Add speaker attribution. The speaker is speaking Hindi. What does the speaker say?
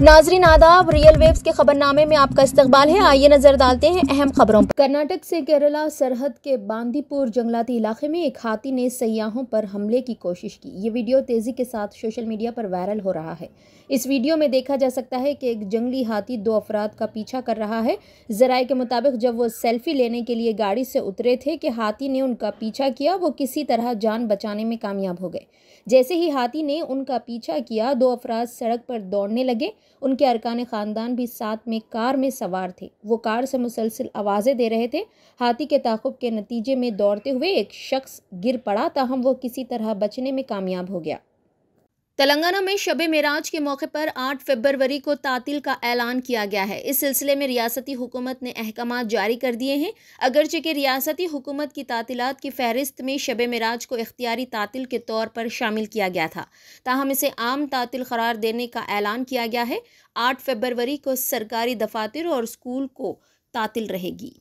Speaker 1: नाजरीन आदाब रियल वेव्स के खबरनामे में आपका इस्तकबाल है आइए नजर डालते हैं अहम खबरों पर कर्नाटक से केरला सरहद के बांदीपुर जंगलाती इलाके में एक हाथी ने सयाहों पर हमले की कोशिश की ये वीडियो तेजी के साथ सोशल मीडिया पर वायरल हो रहा है इस वीडियो में देखा जा सकता है कि एक जंगली हाथी दो अफराद का पीछा कर रहा है जराये के मुताबिक जब वो सेल्फी लेने के लिए गाड़ी से उतरे थे कि हाथी ने उनका पीछा किया वो किसी तरह जान बचाने में कामयाब हो गए जैसे ही हाथी ने उनका पीछा किया दो अफराद सड़क पर दौड़ने लगे उनके अरकान ख़ानदान भी साथ में कार में सवार थे वो कार से मुसलसिल आवाज़ें दे रहे थे हाथी के ताकुब के नतीजे में दौड़ते हुए एक शख्स गिर पड़ा ताहम वो किसी तरह बचने में कामयाब हो गया तेलंगाना में शब मराज के मौके पर 8 फरवरी को तातील का ऐलान किया गया है इस सिलसिले में रियासती हुकूमत ने अहकाम जारी कर दिए हैं अगरचे के रियासती हुकूमत की तातीलत की फहरिस्त में शब मराज को इख्तियारी तातील के तौर पर शामिल किया गया था ताहम इसे आम तातील करार देने का ऐलान किया गया है आठ फरवरी को सरकारी दफातर और स्कूल को तातील रहेगी